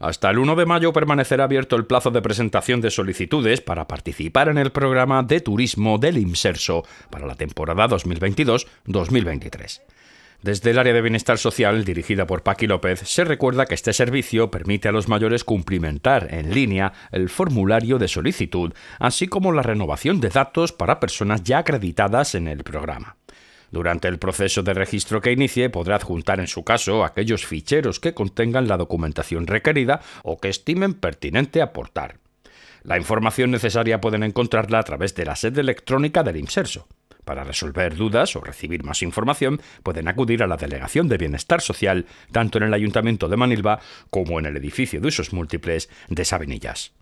Hasta el 1 de mayo permanecerá abierto el plazo de presentación de solicitudes para participar en el programa de turismo del IMSERSO para la temporada 2022-2023. Desde el área de bienestar social, dirigida por Paqui López, se recuerda que este servicio permite a los mayores cumplimentar en línea el formulario de solicitud, así como la renovación de datos para personas ya acreditadas en el programa. Durante el proceso de registro que inicie podrá adjuntar en su caso aquellos ficheros que contengan la documentación requerida o que estimen pertinente aportar. La información necesaria pueden encontrarla a través de la sede electrónica del IMSERSO. Para resolver dudas o recibir más información, pueden acudir a la Delegación de Bienestar Social, tanto en el Ayuntamiento de Manilva como en el edificio de usos múltiples de Sabinillas.